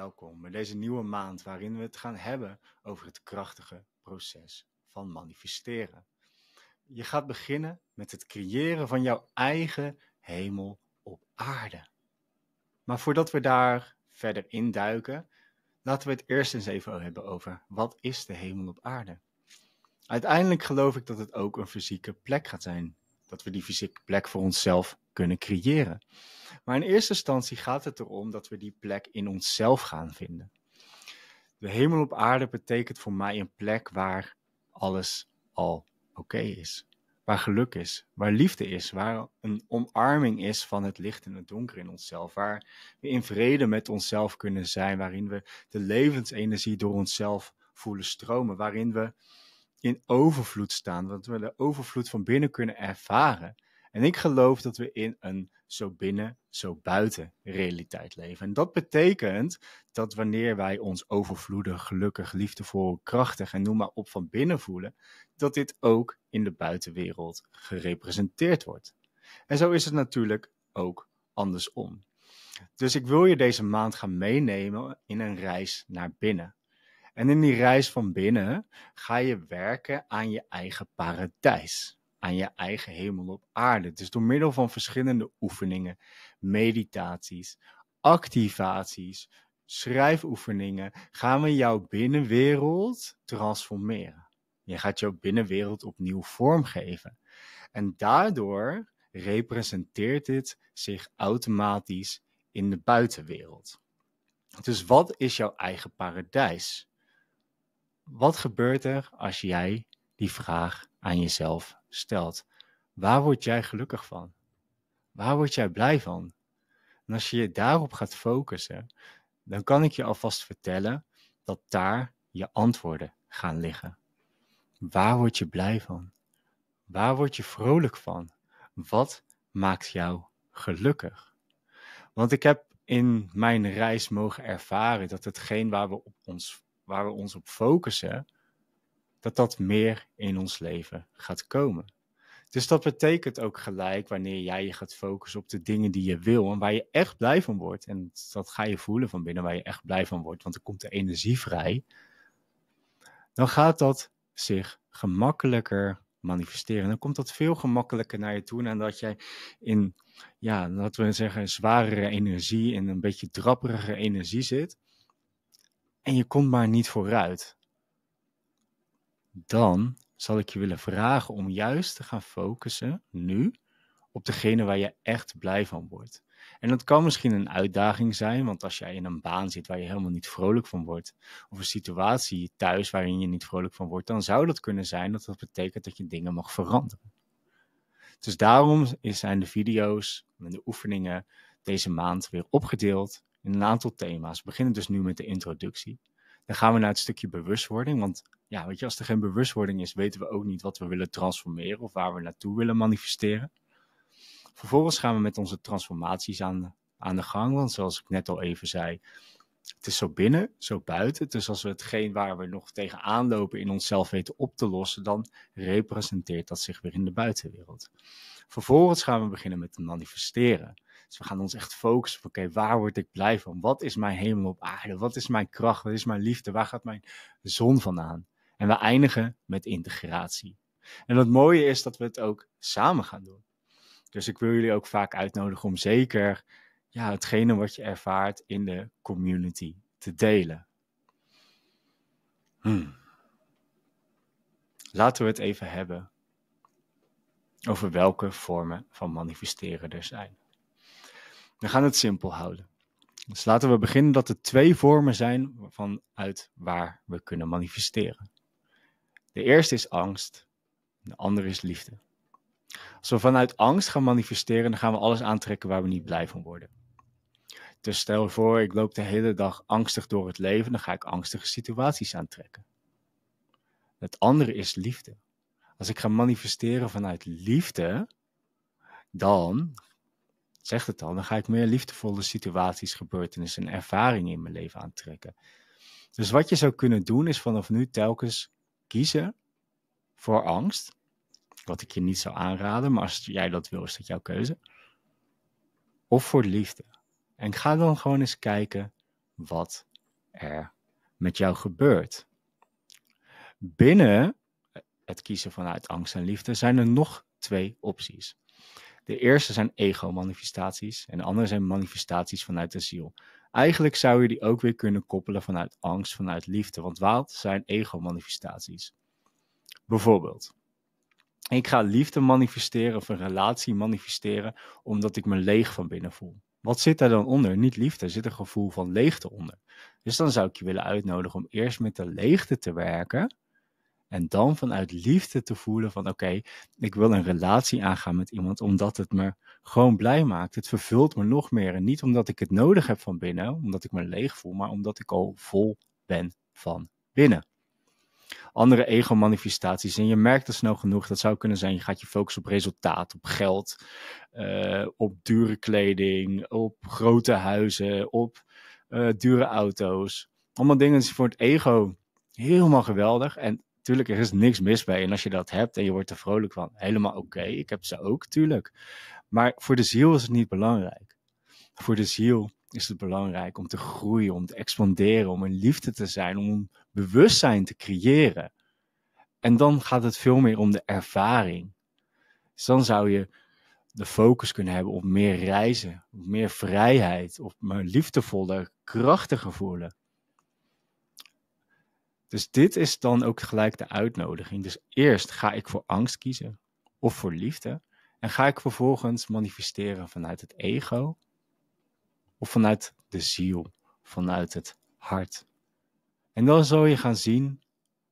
Welkom bij deze nieuwe maand waarin we het gaan hebben over het krachtige proces van manifesteren. Je gaat beginnen met het creëren van jouw eigen hemel op aarde. Maar voordat we daar verder induiken, laten we het eerst eens even hebben over wat is de hemel op aarde? Uiteindelijk geloof ik dat het ook een fysieke plek gaat zijn. Dat we die fysieke plek voor onszelf kunnen creëren. Maar in eerste instantie gaat het erom dat we die plek in onszelf gaan vinden. De hemel op aarde betekent voor mij een plek waar alles al oké is. Waar geluk is, waar liefde is, waar een omarming is van het licht en het donker in onszelf. Waar we in vrede met onszelf kunnen zijn, waarin we de levensenergie door onszelf voelen stromen. Waarin we in overvloed staan, dat we de overvloed van binnen kunnen ervaren. En ik geloof dat we in een zo binnen, zo buiten realiteit leven. En dat betekent dat wanneer wij ons overvloedig, gelukkig, liefdevol, krachtig en noem maar op van binnen voelen, dat dit ook in de buitenwereld gerepresenteerd wordt. En zo is het natuurlijk ook andersom. Dus ik wil je deze maand gaan meenemen in een reis naar binnen. En in die reis van binnen ga je werken aan je eigen paradijs aan je eigen hemel op aarde. Dus door middel van verschillende oefeningen, meditaties, activaties, schrijfoefeningen, gaan we jouw binnenwereld transformeren. Je gaat jouw binnenwereld opnieuw vormgeven. En daardoor representeert dit zich automatisch in de buitenwereld. Dus wat is jouw eigen paradijs? Wat gebeurt er als jij die vraag aan jezelf stelt. Waar word jij gelukkig van? Waar word jij blij van? En als je je daarop gaat focussen, dan kan ik je alvast vertellen dat daar je antwoorden gaan liggen. Waar word je blij van? Waar word je vrolijk van? Wat maakt jou gelukkig? Want ik heb in mijn reis mogen ervaren dat hetgeen waar we, op ons, waar we ons op focussen, dat dat meer in ons leven gaat komen. Dus dat betekent ook gelijk wanneer jij je gaat focussen op de dingen die je wil en waar je echt blij van wordt. En dat ga je voelen van binnen waar je echt blij van wordt, want er komt de energie vrij. Dan gaat dat zich gemakkelijker manifesteren. Dan komt dat veel gemakkelijker naar je toe. dat jij in, ja, laten we zeggen, zwaardere energie en een beetje drapperige energie zit. En je komt maar niet vooruit dan zal ik je willen vragen om juist te gaan focussen nu op degene waar je echt blij van wordt. En dat kan misschien een uitdaging zijn, want als jij in een baan zit waar je helemaal niet vrolijk van wordt, of een situatie thuis waarin je niet vrolijk van wordt, dan zou dat kunnen zijn dat dat betekent dat je dingen mag veranderen. Dus daarom zijn de video's en de oefeningen deze maand weer opgedeeld in een aantal thema's. We beginnen dus nu met de introductie dan gaan we naar het stukje bewustwording. Want ja, weet je, als er geen bewustwording is, weten we ook niet wat we willen transformeren of waar we naartoe willen manifesteren. Vervolgens gaan we met onze transformaties aan, aan de gang. Want zoals ik net al even zei, het is zo binnen, zo buiten. Dus als we hetgeen waar we nog tegenaan lopen in onszelf weten op te lossen, dan representeert dat zich weer in de buitenwereld. Vervolgens gaan we beginnen met manifesteren. Dus we gaan ons echt focussen op, oké, waar word ik blij van? Wat is mijn hemel op aarde? Wat is mijn kracht? Wat is mijn liefde? Waar gaat mijn zon vandaan? En we eindigen met integratie. En het mooie is dat we het ook samen gaan doen. Dus ik wil jullie ook vaak uitnodigen om zeker ja, hetgene wat je ervaart in de community te delen. Hmm. Laten we het even hebben over welke vormen van manifesteren er zijn. We gaan het simpel houden. Dus laten we beginnen dat er twee vormen zijn vanuit waar we kunnen manifesteren. De eerste is angst, de andere is liefde. Als we vanuit angst gaan manifesteren, dan gaan we alles aantrekken waar we niet blij van worden. Dus stel voor, ik loop de hele dag angstig door het leven, dan ga ik angstige situaties aantrekken. Het andere is liefde. Als ik ga manifesteren vanuit liefde, dan zegt het al, dan ga ik meer liefdevolle situaties, gebeurtenissen en ervaringen in mijn leven aantrekken. Dus wat je zou kunnen doen is vanaf nu telkens kiezen voor angst. Wat ik je niet zou aanraden, maar als jij dat wil, is dat jouw keuze. Of voor liefde. En ga dan gewoon eens kijken wat er met jou gebeurt. Binnen het kiezen vanuit angst en liefde zijn er nog twee opties. De eerste zijn ego-manifestaties en de andere zijn manifestaties vanuit de ziel. Eigenlijk zou je die ook weer kunnen koppelen vanuit angst, vanuit liefde, want wat zijn ego-manifestaties? Bijvoorbeeld, ik ga liefde manifesteren of een relatie manifesteren omdat ik me leeg van binnen voel. Wat zit daar dan onder? Niet liefde, er zit een gevoel van leegte onder. Dus dan zou ik je willen uitnodigen om eerst met de leegte te werken en dan vanuit liefde te voelen van oké, ik wil een relatie aangaan met iemand omdat het me gewoon blij maakt. Het vervult me nog meer. En niet omdat ik het nodig heb van binnen, omdat ik me leeg voel, maar omdat ik al vol ben van binnen. Andere ego-manifestaties. En je merkt dat dus snel genoeg. Dat zou kunnen zijn: je gaat je focussen op resultaat, op geld, eh, op dure kleding, op grote huizen, op eh, dure auto's. Allemaal dingen die voor het ego helemaal geweldig. En tuurlijk, er is niks mis mee. En als je dat hebt en je wordt er vrolijk van, helemaal oké, ik heb ze ook, tuurlijk. Maar voor de ziel is het niet belangrijk. Voor de ziel is het belangrijk om te groeien, om te expanderen, om een liefde te zijn, om een bewustzijn te creëren. En dan gaat het veel meer om de ervaring. Dus dan zou je de focus kunnen hebben op meer reizen, op meer vrijheid, op meer liefdevoller, krachtiger voelen. Dus dit is dan ook gelijk de uitnodiging. Dus eerst ga ik voor angst kiezen of voor liefde. En ga ik vervolgens manifesteren vanuit het ego of vanuit de ziel, vanuit het hart. En dan zal je gaan zien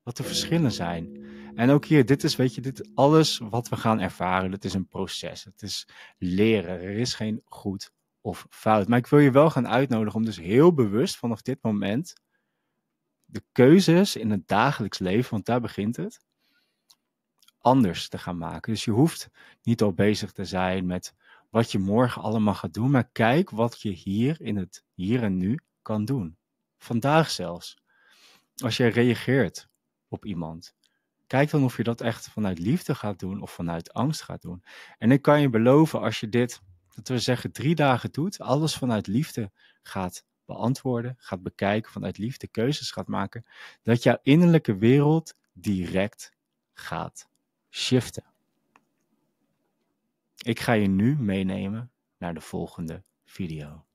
wat de verschillen zijn. En ook hier, dit is, weet je, dit alles wat we gaan ervaren, dat is een proces. Het is leren. Er is geen goed of fout. Maar ik wil je wel gaan uitnodigen om dus heel bewust vanaf dit moment de keuzes in het dagelijks leven, want daar begint het, anders te gaan maken. Dus je hoeft niet al bezig te zijn met wat je morgen allemaal gaat doen, maar kijk wat je hier in het hier en nu kan doen. Vandaag zelfs. Als jij reageert op iemand, kijk dan of je dat echt vanuit liefde gaat doen of vanuit angst gaat doen. En ik kan je beloven, als je dit, dat we zeggen, drie dagen doet, alles vanuit liefde gaat beantwoorden, gaat bekijken, vanuit liefde keuzes gaat maken, dat jouw innerlijke wereld direct gaat shiften. Ik ga je nu meenemen naar de volgende video.